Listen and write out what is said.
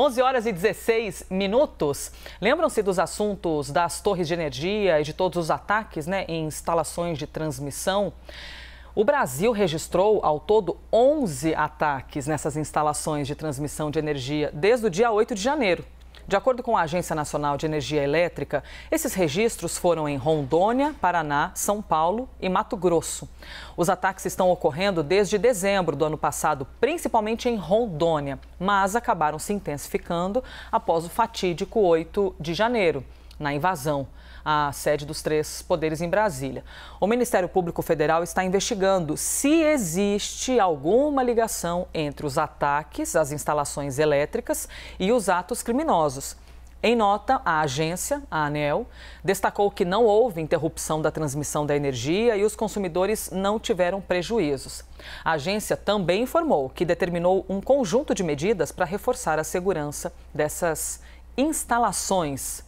11 horas e 16 minutos. Lembram-se dos assuntos das torres de energia e de todos os ataques né, em instalações de transmissão? O Brasil registrou ao todo 11 ataques nessas instalações de transmissão de energia desde o dia 8 de janeiro, de acordo com a Agência Nacional de Energia Elétrica, esses registros foram em Rondônia, Paraná, São Paulo e Mato Grosso. Os ataques estão ocorrendo desde dezembro do ano passado, principalmente em Rondônia, mas acabaram se intensificando após o fatídico 8 de janeiro na invasão à sede dos três poderes em Brasília. O Ministério Público Federal está investigando se existe alguma ligação entre os ataques às instalações elétricas e os atos criminosos. Em nota, a agência, a ANEL, destacou que não houve interrupção da transmissão da energia e os consumidores não tiveram prejuízos. A agência também informou que determinou um conjunto de medidas para reforçar a segurança dessas instalações